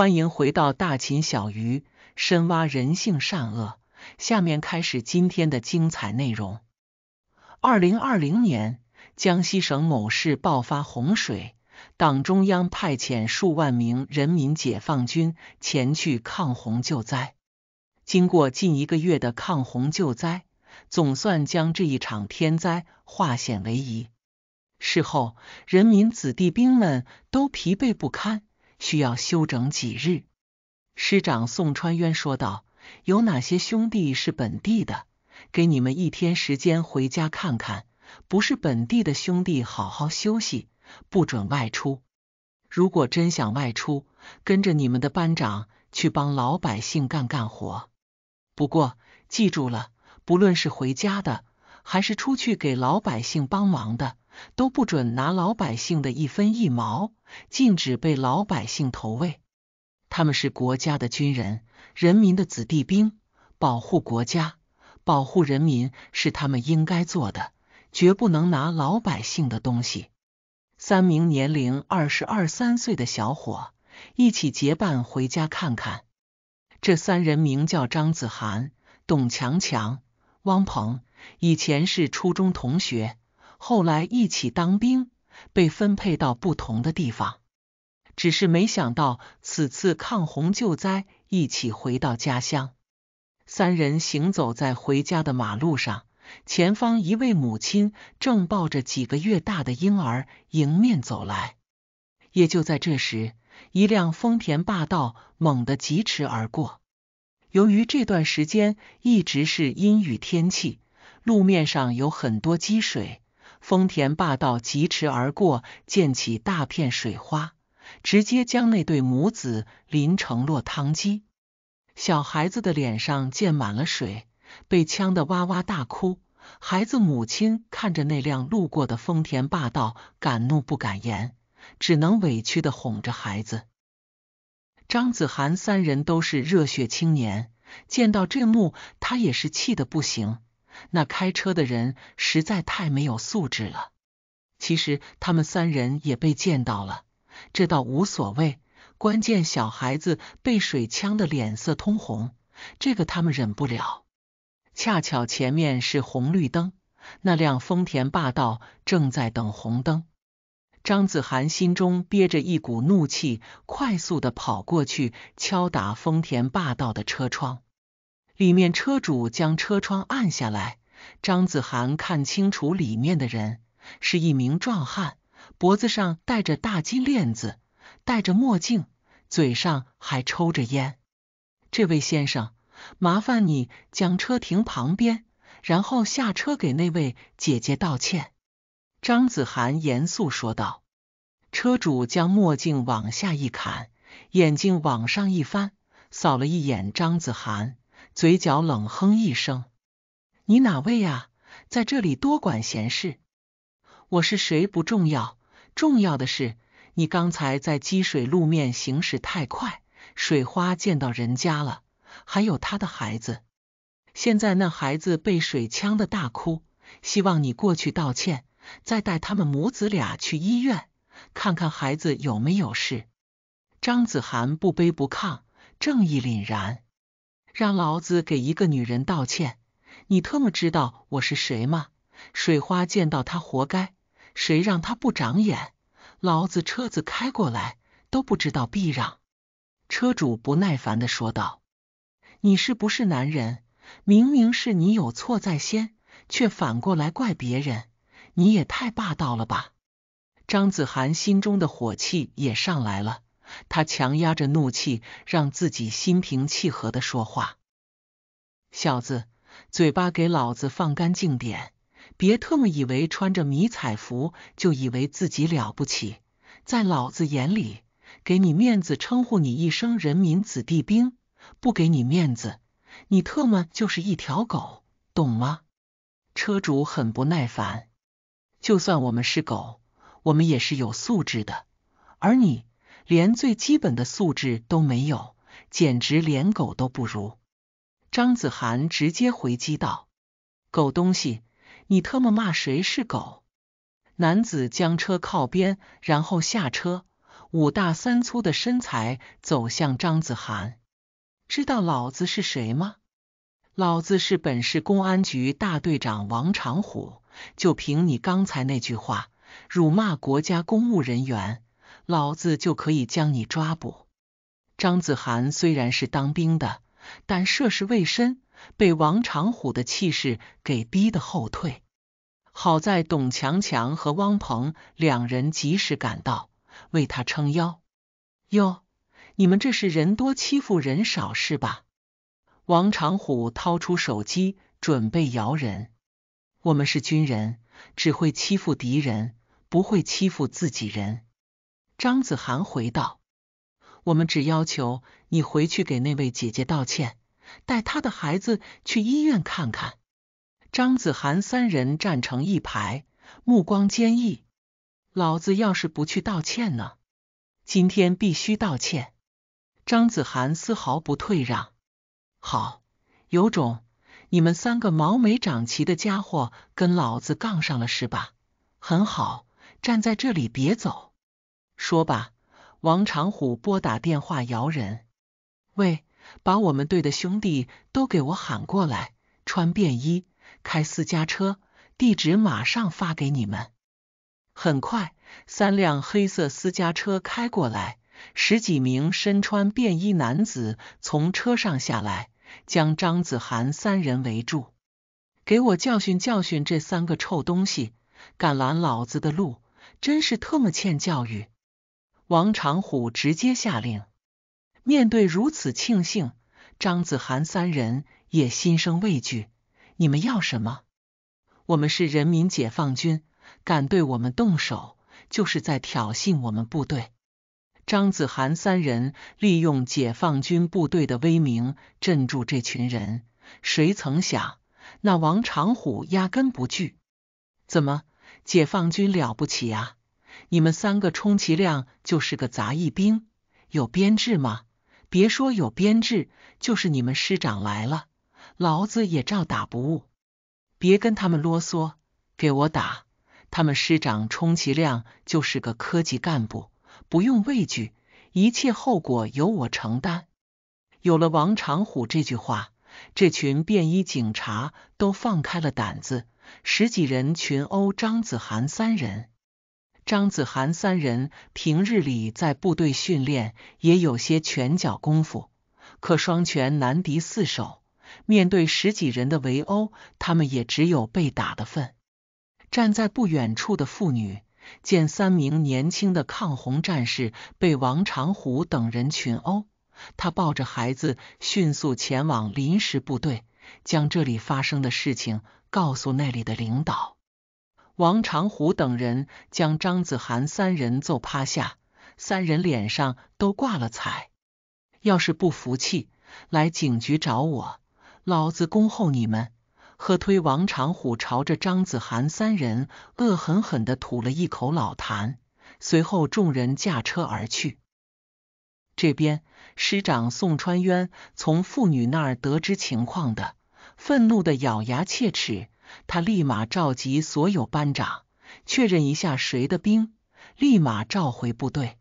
欢迎回到大秦小鱼，深挖人性善恶。下面开始今天的精彩内容。二零二零年，江西省某市爆发洪水，党中央派遣数万名人民解放军前去抗洪救灾。经过近一个月的抗洪救灾，总算将这一场天灾化险为夷。事后，人民子弟兵们都疲惫不堪。需要休整几日，师长宋川渊说道：“有哪些兄弟是本地的？给你们一天时间回家看看。不是本地的兄弟，好好休息，不准外出。如果真想外出，跟着你们的班长去帮老百姓干干活。不过，记住了，不论是回家的，还是出去给老百姓帮忙的。”都不准拿老百姓的一分一毛，禁止被老百姓投喂。他们是国家的军人，人民的子弟兵，保护国家、保护人民是他们应该做的，绝不能拿老百姓的东西。三名年龄二十二三岁的小伙一起结伴回家看看。这三人名叫张子涵、董强强、汪鹏，以前是初中同学。后来一起当兵，被分配到不同的地方，只是没想到此次抗洪救灾一起回到家乡。三人行走在回家的马路上，前方一位母亲正抱着几个月大的婴儿迎面走来。也就在这时，一辆丰田霸道猛地疾驰而过。由于这段时间一直是阴雨天气，路面上有很多积水。丰田霸道疾驰而过，溅起大片水花，直接将那对母子淋成落汤鸡。小孩子的脸上溅满了水，被呛得哇哇大哭。孩子母亲看着那辆路过的丰田霸道，敢怒不敢言，只能委屈的哄着孩子。张子涵三人都是热血青年，见到这幕，他也是气得不行。那开车的人实在太没有素质了。其实他们三人也被见到了，这倒无所谓。关键小孩子被水呛得脸色通红，这个他们忍不了。恰巧前面是红绿灯，那辆丰田霸道正在等红灯。张子涵心中憋着一股怒气，快速的跑过去敲打丰田霸道的车窗。里面车主将车窗按下来，张子涵看清楚里面的人是一名壮汉，脖子上戴着大金链子，戴着墨镜，嘴上还抽着烟。这位先生，麻烦你将车停旁边，然后下车给那位姐姐道歉。”张子涵严肃说道。车主将墨镜往下一砍，眼睛往上一翻，扫了一眼张子涵。嘴角冷哼一声：“你哪位呀，在这里多管闲事？我是谁不重要，重要的是你刚才在积水路面行驶太快，水花溅到人家了，还有他的孩子。现在那孩子被水呛得大哭，希望你过去道歉，再带他们母子俩去医院看看孩子有没有事。”张子涵不卑不亢，正义凛然。让老子给一个女人道歉？你特么知道我是谁吗？水花见到他活该，谁让他不长眼，老子车子开过来都不知道避让。车主不耐烦的说道：“你是不是男人？明明是你有错在先，却反过来怪别人，你也太霸道了吧！”张子涵心中的火气也上来了。他强压着怒气，让自己心平气和的说话：“小子，嘴巴给老子放干净点，别特么以为穿着迷彩服就以为自己了不起，在老子眼里，给你面子称呼你一声人民子弟兵，不给你面子，你特么就是一条狗，懂吗？”车主很不耐烦：“就算我们是狗，我们也是有素质的，而你……”连最基本的素质都没有，简直连狗都不如。张子涵直接回击道：“狗东西，你特么骂谁是狗？”男子将车靠边，然后下车，五大三粗的身材走向张子涵。知道老子是谁吗？老子是本市公安局大队长王长虎。就凭你刚才那句话，辱骂国家公务人员。老子就可以将你抓捕。张子涵虽然是当兵的，但涉世未深，被王长虎的气势给逼得后退。好在董强强和汪鹏两人及时赶到，为他撑腰。哟，你们这是人多欺负人少是吧？王长虎掏出手机准备摇人。我们是军人，只会欺负敌人，不会欺负自己人。张子涵回道：“我们只要求你回去给那位姐姐道歉，带她的孩子去医院看看。”张子涵三人站成一排，目光坚毅。老子要是不去道歉呢？今天必须道歉！张子涵丝毫不退让。好，有种！你们三个毛没长齐的家伙跟老子杠上了是吧？很好，站在这里别走。说吧，王长虎拨打电话摇人，喂，把我们队的兄弟都给我喊过来，穿便衣，开私家车，地址马上发给你们。很快，三辆黑色私家车开过来，十几名身穿便衣男子从车上下来，将张子涵三人围住，给我教训教训这三个臭东西，敢拦老子的路，真是特么欠教育。王长虎直接下令。面对如此庆幸，张子涵三人也心生畏惧。你们要什么？我们是人民解放军，敢对我们动手，就是在挑衅我们部队。张子涵三人利用解放军部队的威名镇住这群人。谁曾想，那王长虎压根不惧。怎么，解放军了不起啊？你们三个充其量就是个杂役兵，有编制吗？别说有编制，就是你们师长来了，老子也照打不误。别跟他们啰嗦，给我打！他们师长充其量就是个科级干部，不用畏惧，一切后果由我承担。有了王长虎这句话，这群便衣警察都放开了胆子，十几人群殴张子涵三人。张子涵三人平日里在部队训练也有些拳脚功夫，可双拳难敌四手，面对十几人的围殴，他们也只有被打的份。站在不远处的妇女见三名年轻的抗洪战士被王长虎等人群殴，她抱着孩子迅速前往临时部队，将这里发生的事情告诉那里的领导。王长虎等人将张子涵三人揍趴下，三人脸上都挂了彩。要是不服气，来警局找我，老子恭候你们。喝推王长虎朝着张子涵三人恶狠狠的吐了一口老痰，随后众人驾车而去。这边师长宋川渊从妇女那儿得知情况的，愤怒的咬牙切齿。他立马召集所有班长，确认一下谁的兵，立马召回部队。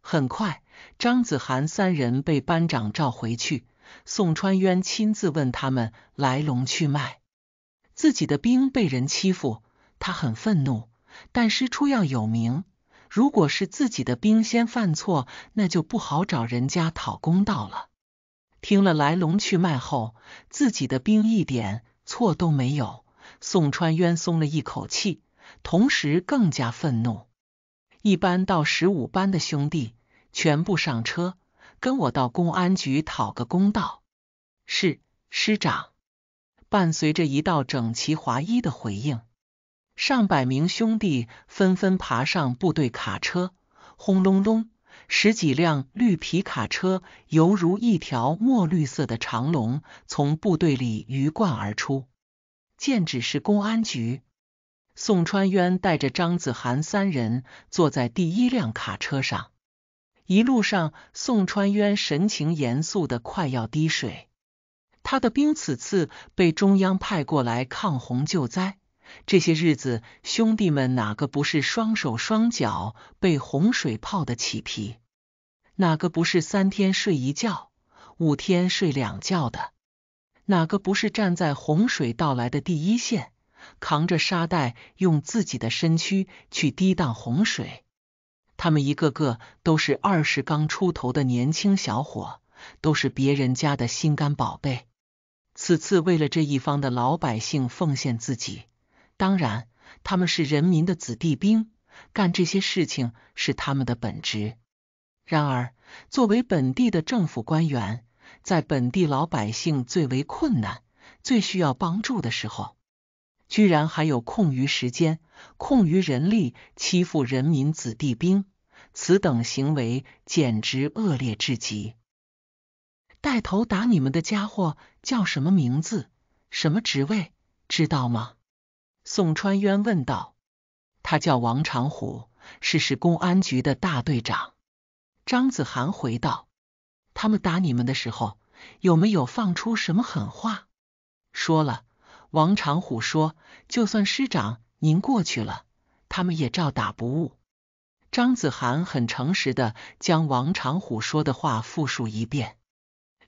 很快，张子涵三人被班长召回去。宋川渊亲自问他们来龙去脉。自己的兵被人欺负，他很愤怒。但师出要有名，如果是自己的兵先犯错，那就不好找人家讨公道了。听了来龙去脉后，自己的兵一点错都没有。宋川渊松了一口气，同时更加愤怒。一班到十五班的兄弟全部上车，跟我到公安局讨个公道。是师长。伴随着一道整齐划一的回应，上百名兄弟纷纷爬上部队卡车，轰隆隆，十几辆绿皮卡车犹如一条墨绿色的长龙，从部队里鱼贯而出。建始市公安局，宋川渊带着张子涵三人坐在第一辆卡车上。一路上，宋川渊神情严肃的快要滴水。他的兵此次被中央派过来抗洪救灾，这些日子，兄弟们哪个不是双手双脚被洪水泡的起皮，哪个不是三天睡一觉，五天睡两觉的？哪个不是站在洪水到来的第一线，扛着沙袋，用自己的身躯去抵挡洪水？他们一个个都是二十刚出头的年轻小伙，都是别人家的心肝宝贝。此次为了这一方的老百姓奉献自己，当然他们是人民的子弟兵，干这些事情是他们的本职。然而，作为本地的政府官员。在本地老百姓最为困难、最需要帮助的时候，居然还有空余时间、空余人力欺负人民子弟兵，此等行为简直恶劣至极。带头打你们的家伙叫什么名字？什么职位？知道吗？宋川渊问道。他叫王长虎，是市公安局的大队长。张子涵回道。他们打你们的时候有没有放出什么狠话？说了，王长虎说，就算师长您过去了，他们也照打不误。张子涵很诚实的将王长虎说的话复述一遍，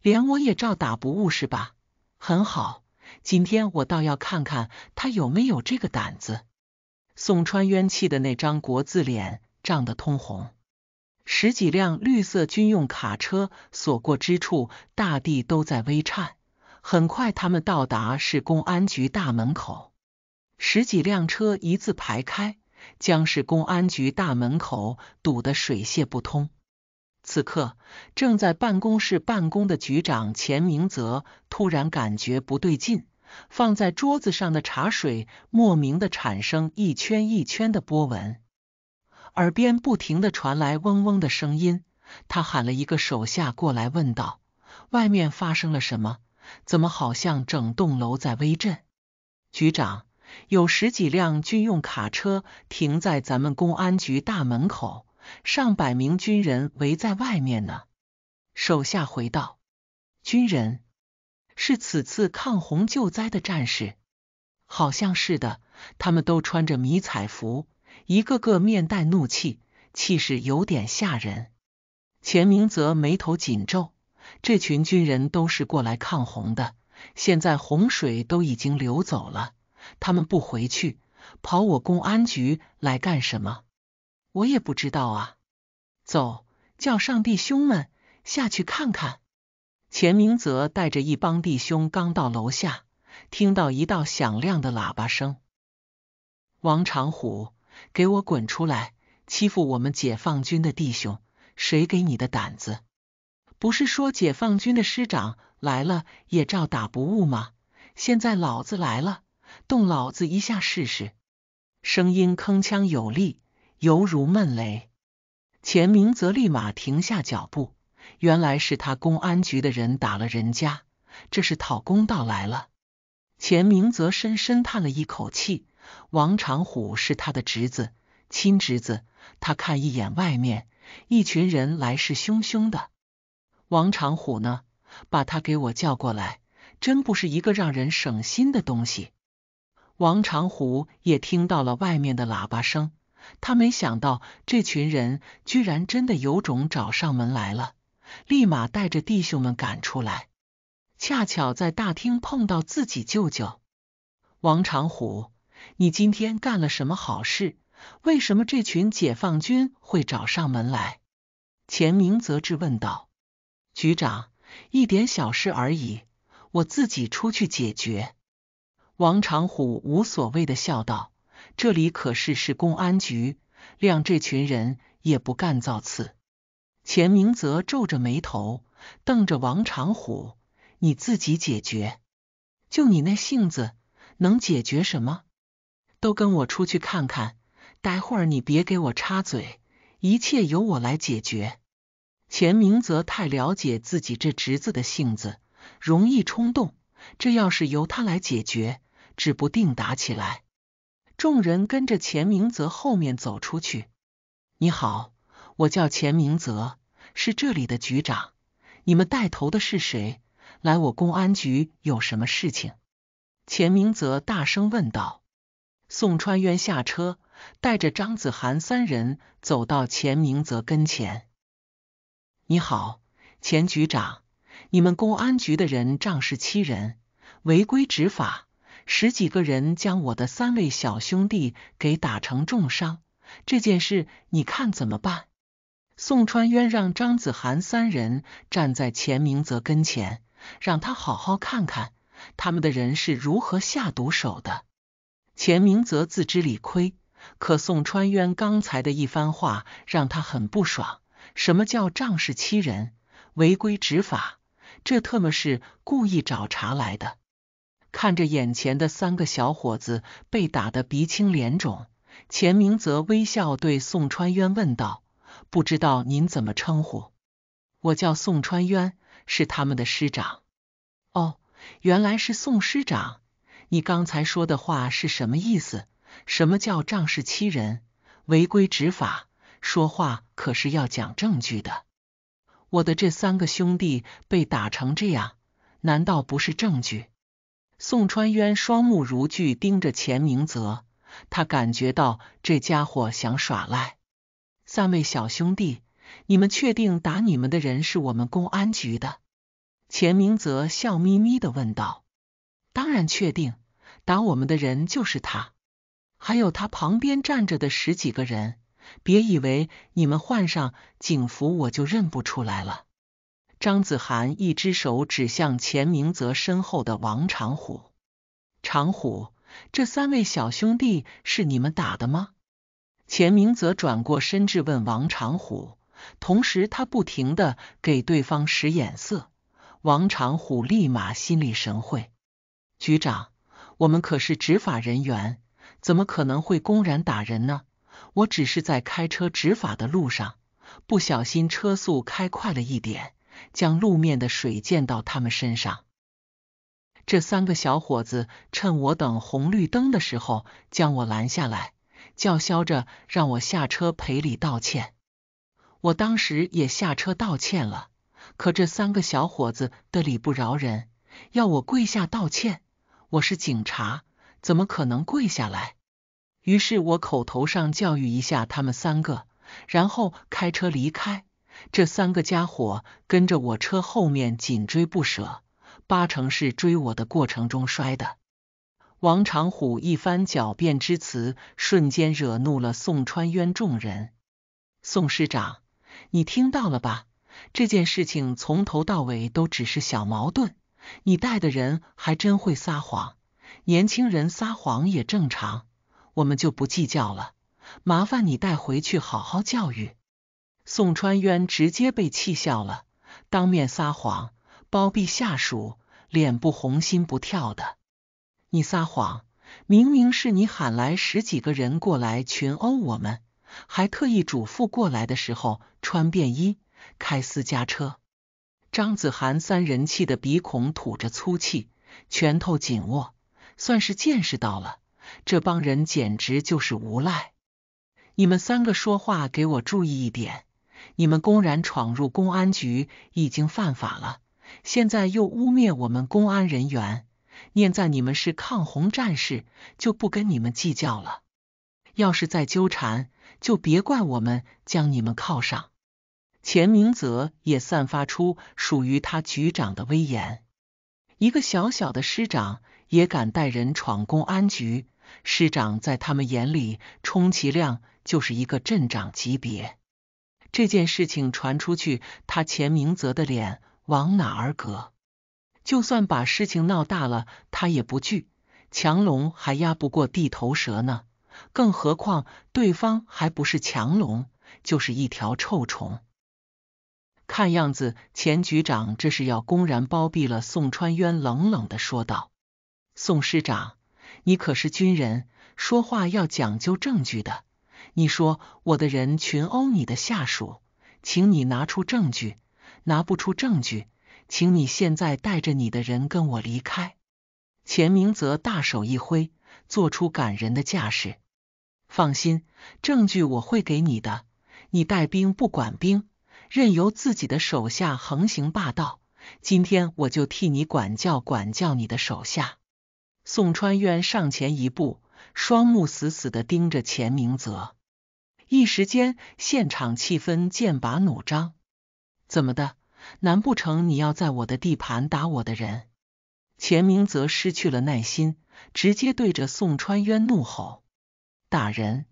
连我也照打不误是吧？很好，今天我倒要看看他有没有这个胆子。宋川冤气的那张国字脸涨得通红。十几辆绿色军用卡车所过之处，大地都在微颤。很快，他们到达市公安局大门口，十几辆车一字排开，将市公安局大门口堵得水泄不通。此刻，正在办公室办公的局长钱明泽突然感觉不对劲，放在桌子上的茶水莫名的产生一圈一圈的波纹。耳边不停的传来嗡嗡的声音，他喊了一个手下过来，问道：“外面发生了什么？怎么好像整栋楼在微震？”局长有十几辆军用卡车停在咱们公安局大门口，上百名军人围在外面呢。手下回道：“军人是此次抗洪救灾的战士，好像是的，他们都穿着迷彩服。”一个个面带怒气，气势有点吓人。钱明泽眉头紧皱，这群军人都是过来抗洪的，现在洪水都已经流走了，他们不回去，跑我公安局来干什么？我也不知道啊。走，叫上弟兄们下去看看。钱明泽带着一帮弟兄刚到楼下，听到一道响亮的喇叭声，王长虎。给我滚出来！欺负我们解放军的弟兄，谁给你的胆子？不是说解放军的师长来了也照打不误吗？现在老子来了，动老子一下试试！声音铿锵有力，犹如闷雷。钱明泽立马停下脚步，原来是他公安局的人打了人家，这是讨公道来了。钱明泽深深叹了一口气。王长虎是他的侄子，亲侄子。他看一眼外面，一群人来势汹汹的。王长虎呢，把他给我叫过来，真不是一个让人省心的东西。王长虎也听到了外面的喇叭声，他没想到这群人居然真的有种找上门来了，立马带着弟兄们赶出来，恰巧在大厅碰到自己舅舅王长虎。你今天干了什么好事？为什么这群解放军会找上门来？钱明泽质问道。局长，一点小事而已，我自己出去解决。王长虎无所谓的笑道：“这里可是市公安局，谅这群人也不干造次。”钱明泽皱着眉头，瞪着王长虎：“你自己解决？就你那性子，能解决什么？”都跟我出去看看，待会儿你别给我插嘴，一切由我来解决。钱明泽太了解自己这侄子的性子，容易冲动，这要是由他来解决，指不定打起来。众人跟着钱明泽后面走出去。你好，我叫钱明泽，是这里的局长。你们带头的是谁？来我公安局有什么事情？钱明泽大声问道。宋川渊下车，带着张子涵三人走到钱明泽跟前。“你好，钱局长，你们公安局的人仗势欺人，违规执法，十几个人将我的三位小兄弟给打成重伤，这件事你看怎么办？”宋川渊让张子涵三人站在钱明泽跟前，让他好好看看他们的人是如何下毒手的。钱明泽自知理亏，可宋川渊刚才的一番话让他很不爽。什么叫仗势欺人、违规执法？这特么是故意找茬来的！看着眼前的三个小伙子被打得鼻青脸肿，钱明泽微笑对宋川渊问道：“不知道您怎么称呼？我叫宋川渊，是他们的师长。哦，原来是宋师长。”你刚才说的话是什么意思？什么叫仗势欺人、违规执法？说话可是要讲证据的。我的这三个兄弟被打成这样，难道不是证据？宋川渊双目如炬盯着钱明泽，他感觉到这家伙想耍赖。三位小兄弟，你们确定打你们的人是我们公安局的？钱明泽笑眯眯的问道：“当然确定。”打我们的人就是他，还有他旁边站着的十几个人。别以为你们换上警服我就认不出来了。张子涵一只手指向钱明泽身后的王长虎，长虎，这三位小兄弟是你们打的吗？钱明泽转过身质问王长虎，同时他不停的给对方使眼色。王长虎立马心领神会，局长。我们可是执法人员，怎么可能会公然打人呢？我只是在开车执法的路上，不小心车速开快了一点，将路面的水溅到他们身上。这三个小伙子趁我等红绿灯的时候将我拦下来，叫嚣着让我下车赔礼道歉。我当时也下车道歉了，可这三个小伙子得理不饶人，要我跪下道歉。我是警察，怎么可能跪下来？于是我口头上教育一下他们三个，然后开车离开。这三个家伙跟着我车后面紧追不舍，八成是追我的过程中摔的。王长虎一番狡辩之词，瞬间惹怒了宋川渊众人。宋师长，你听到了吧？这件事情从头到尾都只是小矛盾。你带的人还真会撒谎，年轻人撒谎也正常，我们就不计较了。麻烦你带回去好好教育。宋川渊直接被气笑了，当面撒谎，包庇下属，脸不红心不跳的。你撒谎，明明是你喊来十几个人过来群殴我们，还特意嘱咐过来的时候穿便衣，开私家车。张子涵三人气得鼻孔吐着粗气，拳头紧握，算是见识到了，这帮人简直就是无赖。你们三个说话给我注意一点，你们公然闯入公安局已经犯法了，现在又污蔑我们公安人员。念在你们是抗洪战士，就不跟你们计较了。要是再纠缠，就别怪我们将你们铐上。钱明泽也散发出属于他局长的威严。一个小小的师长也敢带人闯公安局，师长在他们眼里充其量就是一个镇长级别。这件事情传出去，他钱明泽的脸往哪儿搁？就算把事情闹大了，他也不惧。强龙还压不过地头蛇呢，更何况对方还不是强龙，就是一条臭虫。看样子，钱局长这是要公然包庇了。宋川渊冷冷的说道：“宋师长，你可是军人，说话要讲究证据的。你说我的人群殴你的下属，请你拿出证据，拿不出证据，请你现在带着你的人跟我离开。”钱明泽大手一挥，做出感人的架势。放心，证据我会给你的。你带兵不管兵。任由自己的手下横行霸道，今天我就替你管教管教你的手下。宋川渊上前一步，双目死死的盯着钱明泽。一时间，现场气氛剑拔弩张。怎么的？难不成你要在我的地盘打我的人？钱明泽失去了耐心，直接对着宋川渊怒吼：“打人！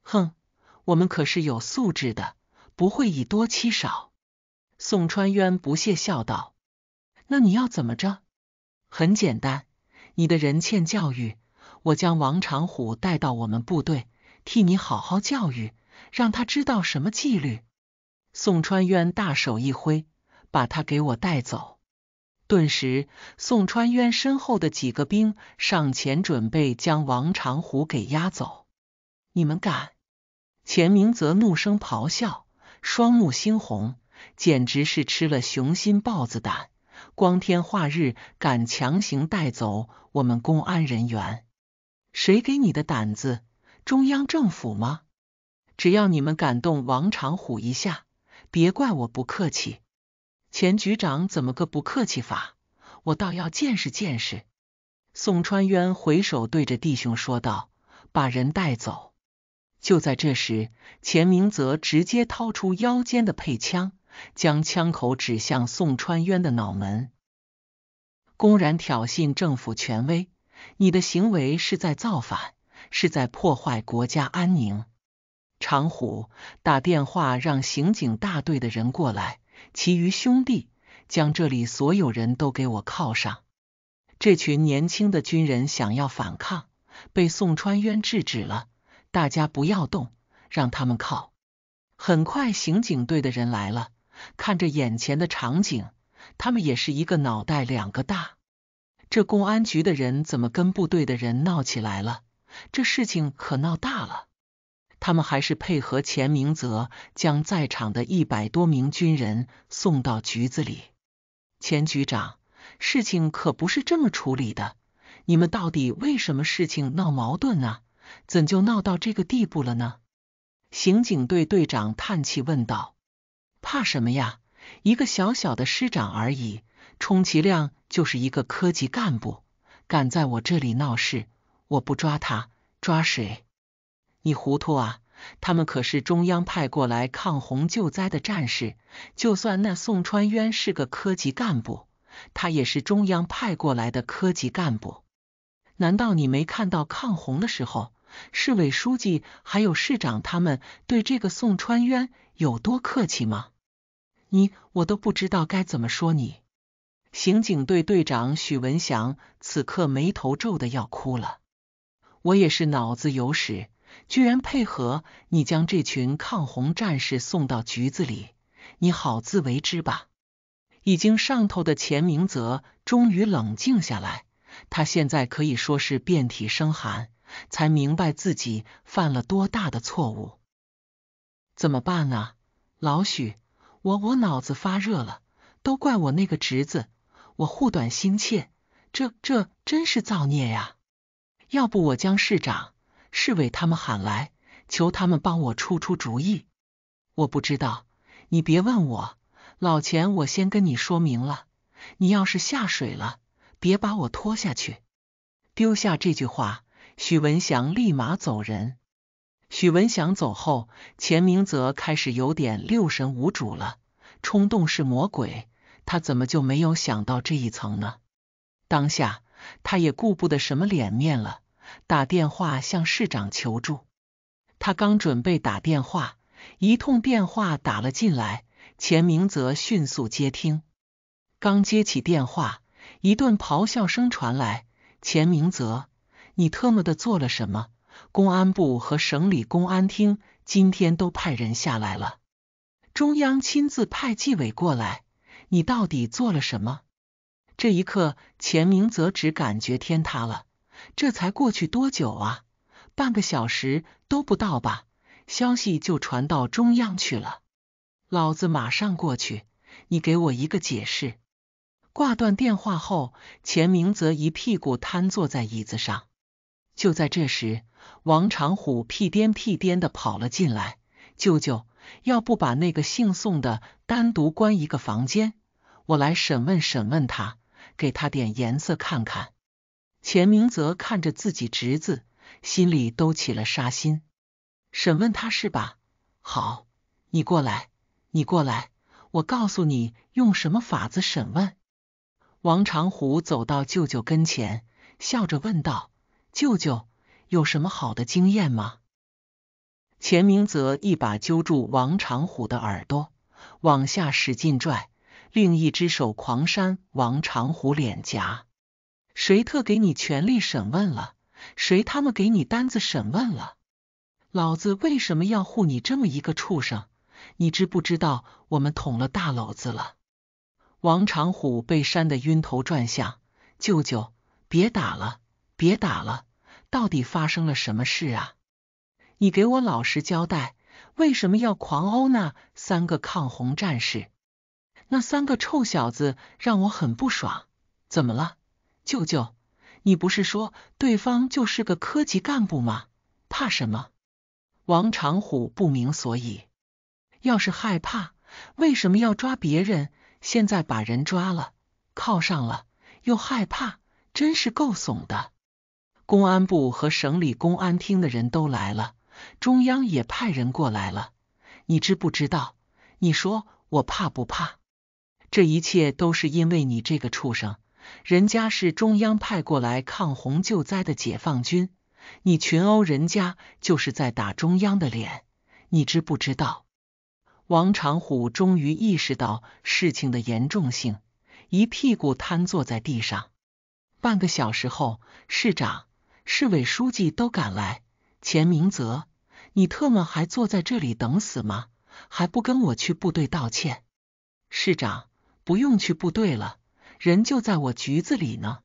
哼，我们可是有素质的。”不会以多欺少，宋川渊不屑笑道：“那你要怎么着？很简单，你的人欠教育，我将王长虎带到我们部队，替你好好教育，让他知道什么纪律。”宋川渊大手一挥，把他给我带走。顿时，宋川渊身后的几个兵上前准备将王长虎给押走。你们敢！钱明泽怒声咆哮。双目猩红，简直是吃了雄心豹子胆，光天化日敢强行带走我们公安人员，谁给你的胆子？中央政府吗？只要你们敢动王长虎一下，别怪我不客气。钱局长怎么个不客气法？我倒要见识见识。宋川渊回首对着弟兄说道：“把人带走。”就在这时，钱明泽直接掏出腰间的配枪，将枪口指向宋川渊的脑门，公然挑衅政府权威。你的行为是在造反，是在破坏国家安宁。常虎打电话让刑警大队的人过来，其余兄弟将这里所有人都给我铐上。这群年轻的军人想要反抗，被宋川渊制止了。大家不要动，让他们靠。很快，刑警队的人来了，看着眼前的场景，他们也是一个脑袋两个大。这公安局的人怎么跟部队的人闹起来了？这事情可闹大了。他们还是配合钱明泽，将在场的一百多名军人送到局子里。钱局长，事情可不是这么处理的，你们到底为什么事情闹矛盾啊？怎就闹到这个地步了呢？刑警队队长叹气问道：“怕什么呀？一个小小的师长而已，充其量就是一个科级干部，敢在我这里闹事，我不抓他，抓谁？你糊涂啊！他们可是中央派过来抗洪救灾的战士，就算那宋川渊是个科级干部，他也是中央派过来的科级干部。难道你没看到抗洪的时候？”市委书记还有市长，他们对这个宋川渊有多客气吗？你我都不知道该怎么说你。刑警队队长许文祥此刻眉头皱的要哭了，我也是脑子有屎，居然配合你将这群抗洪战士送到局子里，你好自为之吧。已经上头的钱明泽终于冷静下来，他现在可以说是遍体生寒。才明白自己犯了多大的错误，怎么办啊？老许，我我脑子发热了，都怪我那个侄子，我护短心切，这这真是造孽呀！要不我将市长、市委他们喊来，求他们帮我出出主意。我不知道，你别问我，老钱，我先跟你说明了，你要是下水了，别把我拖下去，丢下这句话。许文祥立马走人。许文祥走后，钱明泽开始有点六神无主了。冲动是魔鬼，他怎么就没有想到这一层呢？当下他也顾不得什么脸面了，打电话向市长求助。他刚准备打电话，一通电话打了进来。钱明泽迅速接听，刚接起电话，一顿咆哮声传来。钱明泽。你特么的做了什么？公安部和省里公安厅今天都派人下来了，中央亲自派纪委过来，你到底做了什么？这一刻，钱明泽只感觉天塌了。这才过去多久啊？半个小时都不到吧？消息就传到中央去了。老子马上过去，你给我一个解释。挂断电话后，钱明泽一屁股瘫坐在椅子上。就在这时，王长虎屁颠屁颠的跑了进来。舅舅，要不把那个姓宋的单独关一个房间，我来审问审问他，给他点颜色看看。钱明泽看着自己侄子，心里都起了杀心。审问他是吧？好，你过来，你过来，我告诉你用什么法子审问。王长虎走到舅舅跟前，笑着问道。舅舅有什么好的经验吗？钱明泽一把揪住王长虎的耳朵，往下使劲拽，另一只手狂扇王长虎脸颊。谁特给你权力审问了？谁他妈给你单子审问了？老子为什么要护你这么一个畜生？你知不知道我们捅了大篓子了？王长虎被扇得晕头转向。舅舅，别打了。别打了！到底发生了什么事啊？你给我老实交代，为什么要狂殴那三个抗洪战士？那三个臭小子让我很不爽。怎么了，舅舅？你不是说对方就是个科级干部吗？怕什么？王长虎不明所以。要是害怕，为什么要抓别人？现在把人抓了，铐上了，又害怕，真是够怂的。公安部和省里公安厅的人都来了，中央也派人过来了。你知不知道？你说我怕不怕？这一切都是因为你这个畜生！人家是中央派过来抗洪救灾的解放军，你群殴人家就是在打中央的脸，你知不知道？王长虎终于意识到事情的严重性，一屁股瘫坐在地上。半个小时后，市长。市委书记都赶来，钱明泽，你特么还坐在这里等死吗？还不跟我去部队道歉？市长，不用去部队了，人就在我局子里呢，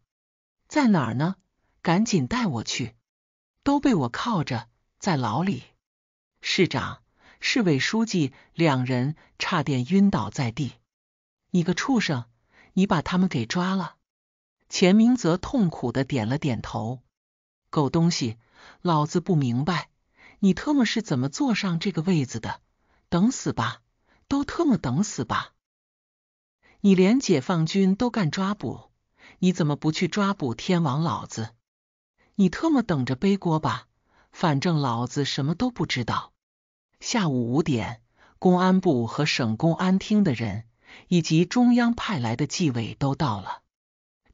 在哪儿呢？赶紧带我去！都被我铐着，在牢里。市长、市委书记两人差点晕倒在地。你个畜生，你把他们给抓了！钱明泽痛苦的点了点头。狗东西，老子不明白，你特么是怎么坐上这个位子的？等死吧，都特么等死吧！你连解放军都敢抓捕，你怎么不去抓捕天王老子？你特么等着背锅吧，反正老子什么都不知道。下午五点，公安部和省公安厅的人，以及中央派来的纪委都到了。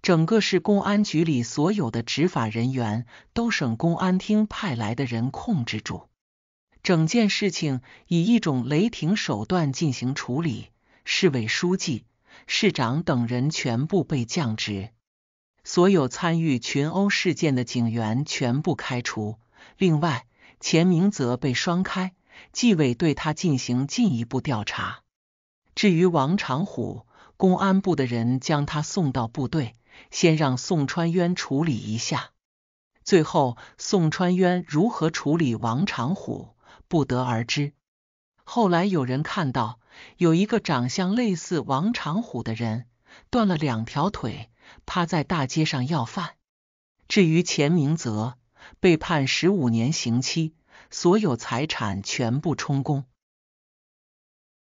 整个市公安局里所有的执法人员都省公安厅派来的人控制住，整件事情以一种雷霆手段进行处理。市委书记、市长等人全部被降职，所有参与群殴事件的警员全部开除。另外，钱明泽被双开，纪委对他进行进一步调查。至于王长虎，公安部的人将他送到部队。先让宋川渊处理一下，最后宋川渊如何处理王长虎不得而知。后来有人看到有一个长相类似王长虎的人，断了两条腿，趴在大街上要饭。至于钱明泽，被判十五年刑期，所有财产全部充公。